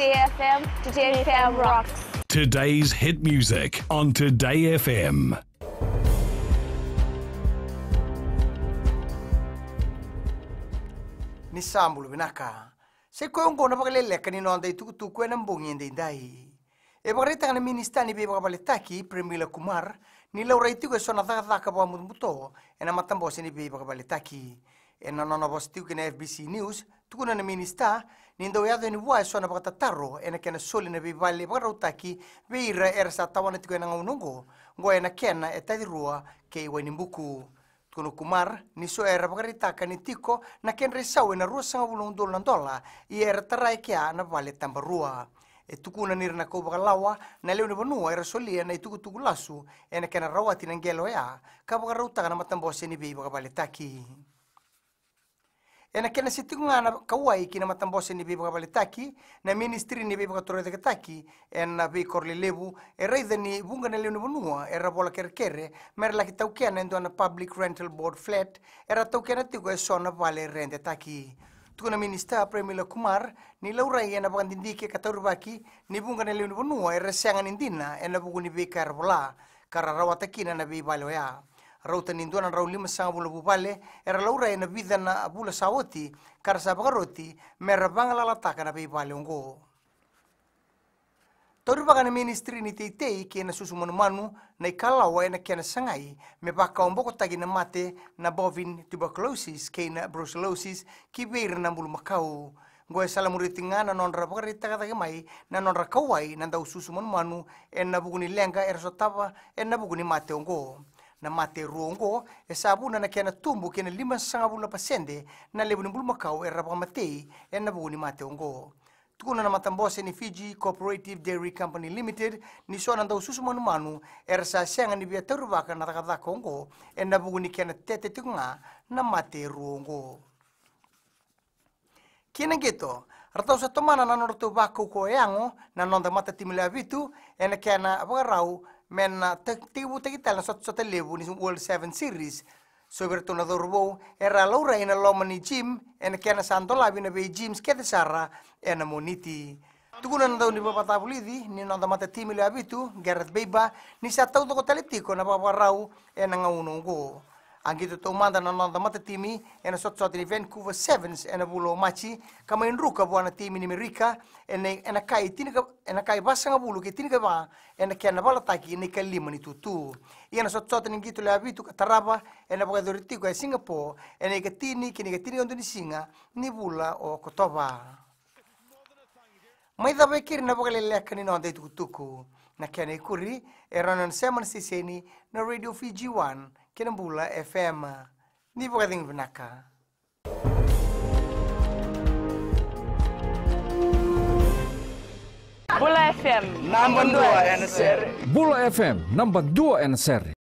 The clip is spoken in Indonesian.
Today FM. Today FM rocks. Today's hit music on Today FM. ni sambulu binaka se koyongo na bakale lekani no andai tuku kwe na mbongi ndai ndai e bakare tanga minista ni be bakale taki premila kumar ni laura itiku so na thaka thaka ba muto e na matambo si ni be bakale taki e na nona bostiku na FBC news tukuna na minista nindo yaco ni wa so na vakatataro ena kena soli na bibali barutaki era sa tawana tiko na ngunungo ngo ena kena etadirua ke wani buku tukuna kumar ni so era bakaritaka ni tiko na ken resau na rusa ngulung dol nandola i era tarae kya na vale tambarua e tukuna nira na kau vakalawa na leo ni banua era solia na itukutuku lasu ena kena rawati na ngelo ya ka vakarautaka na matambose ni bei bakabaletaki ena kena sitingunga na kauai kina matambose ni bibu kabali taki na ministri ni bibu katore de taki ena bi korli lebu era ida ni bunga e na lebu nua era bola kerkere mer la kitau kena endo na public rental board flat era tau kena tigo e sona vale rente taki tukuna minista Premila Kumar ni laurai ena bakan dindike baki, ni bunga na lebu nua era sangan indina ena bugu ni bi karbola e kina na bi baloya rau taninduan rau lima sanga bula bubale era laura ena vida na bula sawoti kar sabaka roti mera banga lalataka na peipale ongo Tori baka na ministri ni teitei ke na susu manu na ikalawa ena kia na sangai me baka omboko tagi na mate na bovin tuberculosis ke na brucellosis ki beira na bulu makau gue salam uritinga na non rapa kari taka mai na non rakawai na dau susu manu manu en na buguni lenga er sotapa en na buguni mate ongo na mate rongo e sabuna na kena tumbu kena lima sanga na pasende na lebu bulu makau e rapa matei e na buni mate ongo. Tukuna na matambose ni Fiji Cooperative Dairy Company Limited ni sona ndau susu manu manu e rasa senga ni bia terubaka na kongo e na buni kena tete na mate rongo. Kina gitu, ratau sa tomana na nortu baku ko eango na nonda mata timile abitu e na kena Men tibu eh, te kita la sot te lebu ni World Seven Series. Sobre tu na dorbo era laura ina loma ni Jim ena kena santo labi na be Jim skete sara ena moniti. Tukuna na dauni papa tabulidi ni na mata timi le abitu Gareth Beiba ni sa tau to ko na papa rau ena nungu angito to manda na nonda mata timi ena sot sot ni Vancouver Sevens ena bulo machi kama in ruka buana timi ni Amerika ena ena kai ka ena kai basa nga bulu ke ka ba ena ke na bala taki ena ka lima ni tutu ena sot sot ni gitu le abitu ka taraba ena dori doriti ko singapo ena ke tini ke ni ke tini ondo ni singa ni bula o kotoba mai da kiri na buka le leka ni nonda tuku tuku na ke ne kuri era non sisi siseni na Radio Fiji One kene fm ni bukading benaka Bula FM, number 2 NSR. Bula FM, number 2 NSR.